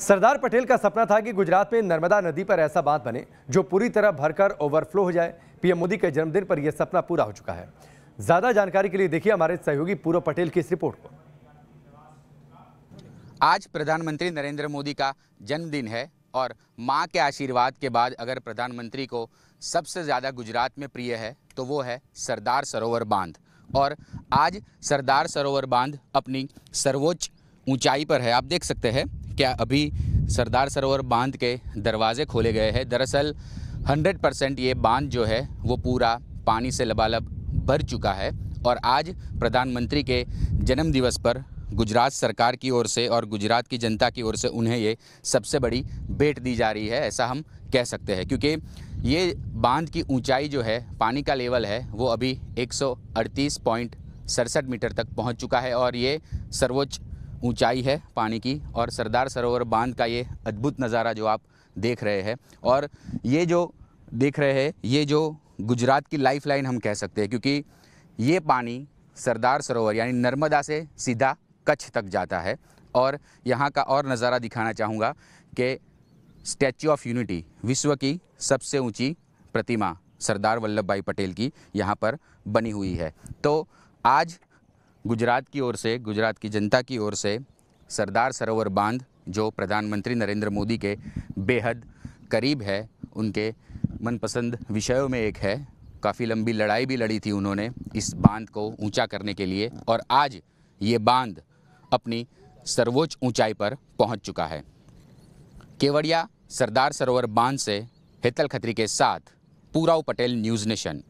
सरदार पटेल का सपना था कि गुजरात में नर्मदा नदी पर ऐसा बांध बने जो पूरी तरह भरकर ओवरफ्लो हो जाए पीएम मोदी के जन्मदिन पर यह सपना पूरा हो चुका है ज्यादा जानकारी के लिए देखिए हमारे सहयोगी पूर्व पटेल की इस रिपोर्ट को आज प्रधानमंत्री नरेंद्र मोदी का जन्मदिन है और माँ के आशीर्वाद के बाद अगर प्रधानमंत्री को सबसे ज़्यादा गुजरात में प्रिय है तो वो है सरदार सरोवर बांध और आज सरदार सरोवर बांध अपनी सर्वोच्च ऊंचाई पर है आप देख सकते हैं क्या अभी सरदार सरोवर बांध के दरवाजे खोले गए हैं दरअसल 100 परसेंट ये बांध जो है वो पूरा पानी से लबालब भर चुका है और आज प्रधानमंत्री के जन्मदिवस पर गुजरात सरकार की ओर से और गुजरात की जनता की ओर से उन्हें ये सबसे बड़ी भेंट दी जा रही है ऐसा हम कह सकते हैं क्योंकि ये बांध की ऊंचाई जो है पानी का लेवल है वो अभी एक सड़सठ मीटर तक पहुंच चुका है और ये सर्वोच्च ऊंचाई है पानी की और सरदार सरोवर बांध का ये अद्भुत नज़ारा जो आप देख रहे हैं और ये जो देख रहे हैं ये जो गुजरात की लाइफ लाइन हम कह सकते हैं क्योंकि ये पानी सरदार सरोवर यानी नर्मदा से सीधा कच्छ तक जाता है और यहाँ का और नज़ारा दिखाना चाहूँगा कि स्टैचू ऑफ यूनिटी विश्व की सबसे ऊंची प्रतिमा सरदार वल्लभ भाई पटेल की यहाँ पर बनी हुई है तो आज गुजरात की ओर से गुजरात की जनता की ओर से सरदार सरोवर बांध जो प्रधानमंत्री नरेंद्र मोदी के बेहद करीब है उनके मनपसंद विषयों में एक है काफ़ी लंबी लड़ाई भी लड़ी थी उन्होंने इस बांध को ऊंचा करने के लिए और आज ये बांध अपनी सर्वोच्च ऊंचाई पर पहुंच चुका है केवड़िया सरदार सरोवर बांध से हेतल खत्री के साथ पूराव पटेल न्यूज़ नेशन